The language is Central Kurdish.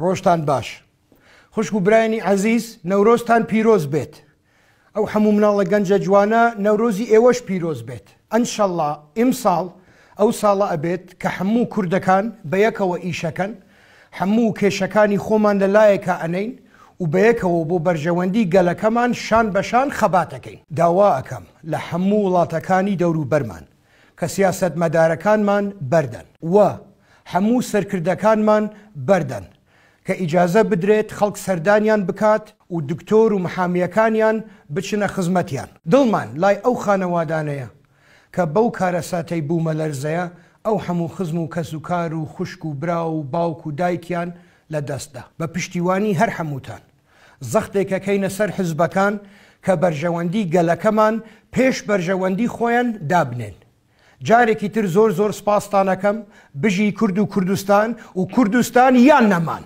ڕۆژتان باش خوشک و برایانی عزیز نەورۆستان پیرۆز بێت ئەو هەموو مناڵە گەنجە جوانە نەورۆزی ئێوەش پیرۆز بێت ئەنشەڵا ئیمساڵ ئەو ساڵە ئەبێت کە هەموو کوردەکان بەیەکەوە ئیشەکەن هەموو کێشەکانی خۆمان لەلایەکە ئەنین و بەیەکەوە بۆ بەرژەوەندی گەلەکەمان شان بەشان خەباتەکەین داوا ئەەکەم لە هەموو وڵاتەکانی دەور و بەرمان کە سیاست مەدارەکانمان بەردەن وە هەموو سەرکردەکانمان بەردەن کە ئیجازە بدرێت خەڵک سەردانیان بکات و دکتۆر و محامیەکانیان بچنە خزمەتیان دڵمان لای ئەو خانەوادانەیە کە بەو کارەساتەی بوومە لەرزەیە ئەو هەموو خزم و کەس و کار و خوشک و برا و باوک و دایکیان لە دەستدا بە پشتیوانی هەر هەمووتان زەختێکەکەینە سەر حزبەکان کە بەرژەوەندی گەلەکەمان پێش بەرژەوەندی خۆیان دابنێن جارێکی تر زۆر زۆر سپاسستانەکەم بژی کورد و کوردستان و کوردستان یان نەمان